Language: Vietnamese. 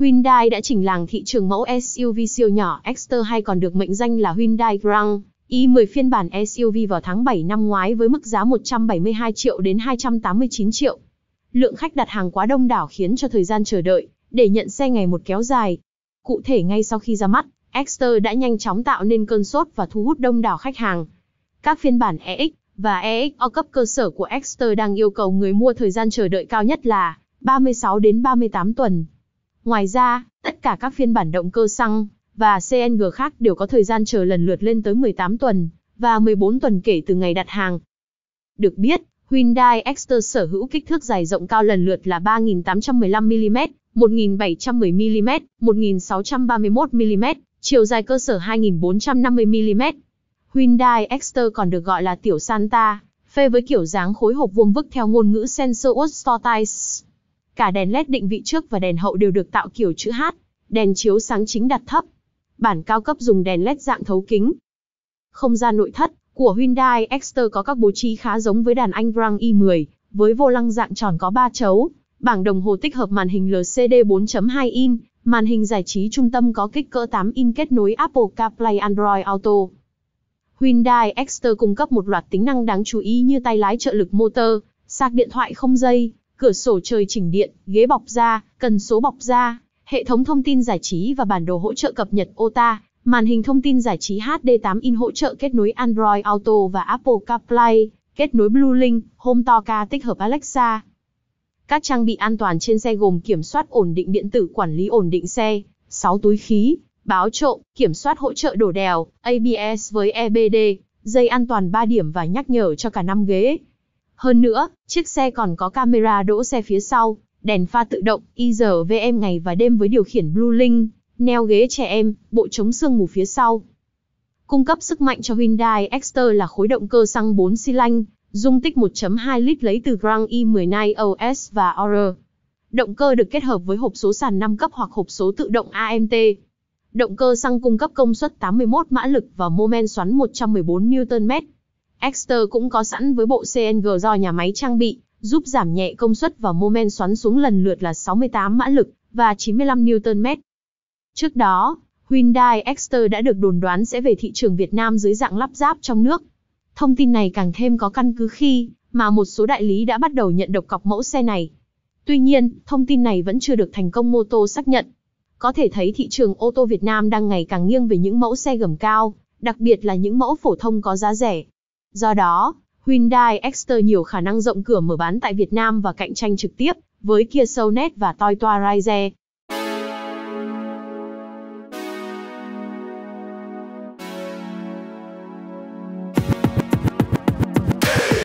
Hyundai đã chỉnh làng thị trường mẫu SUV siêu nhỏ Exter hay còn được mệnh danh là Hyundai Grand i10 phiên bản SUV vào tháng 7 năm ngoái với mức giá 172 triệu đến 289 triệu. Lượng khách đặt hàng quá đông đảo khiến cho thời gian chờ đợi để nhận xe ngày một kéo dài. Cụ thể ngay sau khi ra mắt, Exter đã nhanh chóng tạo nên cơn sốt và thu hút đông đảo khách hàng. Các phiên bản EX và EXO cấp cơ sở của Exter đang yêu cầu người mua thời gian chờ đợi cao nhất là 36 đến 38 tuần. Ngoài ra, tất cả các phiên bản động cơ xăng và CNG khác đều có thời gian chờ lần lượt lên tới 18 tuần và 14 tuần kể từ ngày đặt hàng. Được biết, Hyundai Exter sở hữu kích thước dài rộng cao lần lượt là 3.815mm, 1.710mm, 1.631mm, chiều dài cơ sở 2.450mm. Hyundai Exter còn được gọi là tiểu Santa, phê với kiểu dáng khối hộp vuông vức theo ngôn ngữ Sensor Style Cả đèn led định vị trước và đèn hậu đều được tạo kiểu chữ H, đèn chiếu sáng chính đặt thấp. Bản cao cấp dùng đèn led dạng thấu kính. Không gian nội thất của Hyundai Exter có các bố trí khá giống với đàn Anh Wrang i10, với vô lăng dạng tròn có 3 chấu, bảng đồng hồ tích hợp màn hình LCD 4.2 in, màn hình giải trí trung tâm có kích cỡ 8 in kết nối Apple CarPlay Android Auto. Hyundai Exter cung cấp một loạt tính năng đáng chú ý như tay lái trợ lực motor, sạc điện thoại không dây, cửa sổ trời chỉnh điện, ghế bọc da, cần số bọc da, hệ thống thông tin giải trí và bản đồ hỗ trợ cập nhật OTA, màn hình thông tin giải trí HD8 in hỗ trợ kết nối Android Auto và Apple CarPlay, kết nối Bluelink, Home Toca tích hợp Alexa. Các trang bị an toàn trên xe gồm kiểm soát ổn định điện tử quản lý ổn định xe, 6 túi khí, báo trộm, kiểm soát hỗ trợ đổ đèo, ABS với EBD, dây an toàn 3 điểm và nhắc nhở cho cả 5 ghế. Hơn nữa, chiếc xe còn có camera đỗ xe phía sau, đèn pha tự động, IRVM ngày và đêm với điều khiển Blue Link, neo ghế trẻ em, bộ chống sương mù phía sau. Cung cấp sức mạnh cho Hyundai Exter là khối động cơ xăng 4 xi lanh, dung tích 1.2 lít lấy từ Grand e i10 OS và OR. Động cơ được kết hợp với hộp số sàn 5 cấp hoặc hộp số tự động AMT. Động cơ xăng cung cấp công suất 81 mã lực và mô men xoắn 114 Nm. Exter cũng có sẵn với bộ CNG do nhà máy trang bị, giúp giảm nhẹ công suất và mô men xoắn xuống lần lượt là 68 mã lực và 95 Nm. Trước đó, Hyundai Exter đã được đồn đoán sẽ về thị trường Việt Nam dưới dạng lắp ráp trong nước. Thông tin này càng thêm có căn cứ khi mà một số đại lý đã bắt đầu nhận độc cọc mẫu xe này. Tuy nhiên, thông tin này vẫn chưa được thành công mô tô xác nhận. Có thể thấy thị trường ô tô Việt Nam đang ngày càng nghiêng về những mẫu xe gầm cao, đặc biệt là những mẫu phổ thông có giá rẻ. Do đó, Hyundai Exter nhiều khả năng rộng cửa mở bán tại Việt Nam và cạnh tranh trực tiếp với Kia Soul và Toyota Raize.